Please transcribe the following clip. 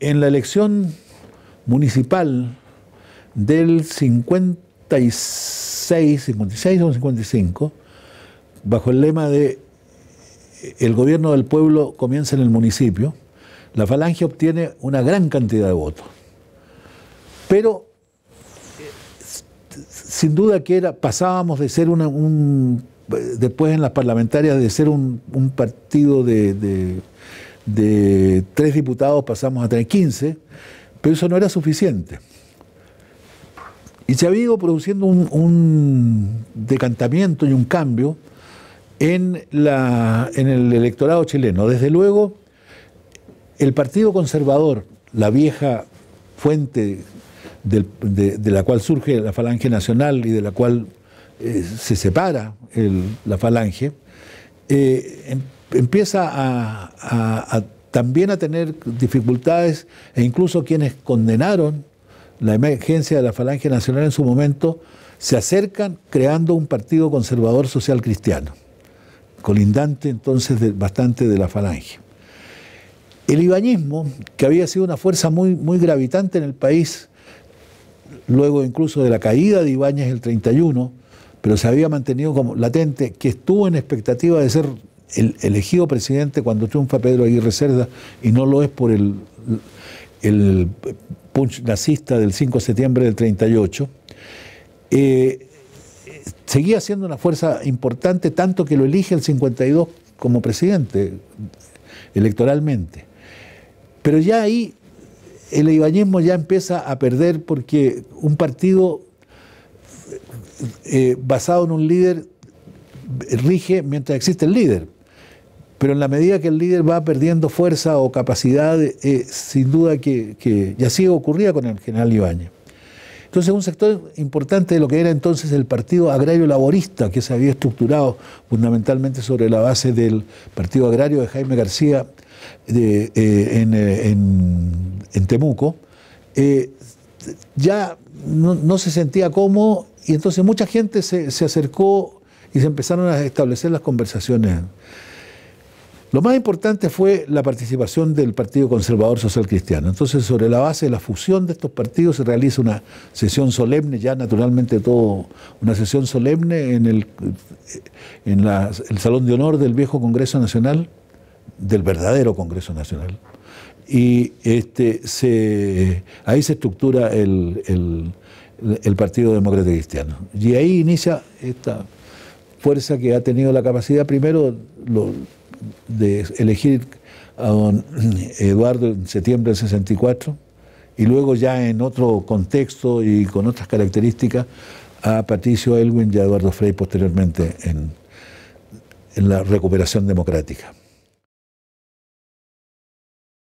En la elección municipal del 56, 56 o 55, bajo el lema de e-, el gobierno del pueblo comienza en el municipio, la falange obtiene una gran cantidad de votos. Pero eh, sin duda que era, pasábamos de ser un, eh, después en las parlamentarias, de ser un, partido de de tres diputados pasamos a tener quince, pero eso no era suficiente. Y se había ido produciendo un, decantamiento y un cambio en, la, en el electorado chileno. Desde luego, el Partido Conservador, la vieja fuente de, la cual surge la Falange Nacional y de la cual eh, se separa la Falange, eh, empieza también a tener dificultades e incluso quienes condenaron la emergencia de la Falange Nacional en su momento se acercan creando un partido conservador social cristiano, colindante entonces bastante de la Falange. El ibañismo, que había sido una fuerza muy, muy gravitante en el país, luego incluso de la caída de Ibáñez el 31, pero se había mantenido como latente, que estuvo en expectativa de ser el elegido presidente cuando triunfa Pedro Aguirre Cerda, y no lo es por el, punch nazista del 5 de septiembre del 38, eh, seguía siendo una fuerza importante, tanto que lo elige el 52 como presidente electoralmente. Pero ya ahí el ibañismo ya empieza a perder porque un partido eh, basado en un líder rige mientras existe el líder. Pero en la medida que el líder va perdiendo fuerza o capacidad, eh, sin duda que, y así ocurría con el general Ibáñez. Entonces, un sector importante de lo que era entonces el Partido Agrario Laborista, que se había estructurado fundamentalmente sobre la base del Partido Agrario de Jaime García eh, eh, en, Temuco, ya no, se sentía cómodo y entonces mucha gente se, se, acercó y se empezaron a establecer las conversaciones. Lo más importante fue la participación del Partido Conservador Social Cristiano. Entonces, sobre la base de la fusión de estos partidos, se realiza una sesión solemne, ya naturalmente todo, una sesión solemne en el, en el Salón de Honor del viejo Congreso Nacional, del verdadero Congreso Nacional. Y este, se, ahí se estructura el, Partido Demócrata Cristiano. Y ahí inicia esta fuerza que ha tenido la capacidad, primero, lo, de elegir a don Eduardo en septiembre del 64 y luego ya en otro contexto y con otras características a Patricio Elwin y a Eduardo Frey posteriormente en, en la recuperación democrática.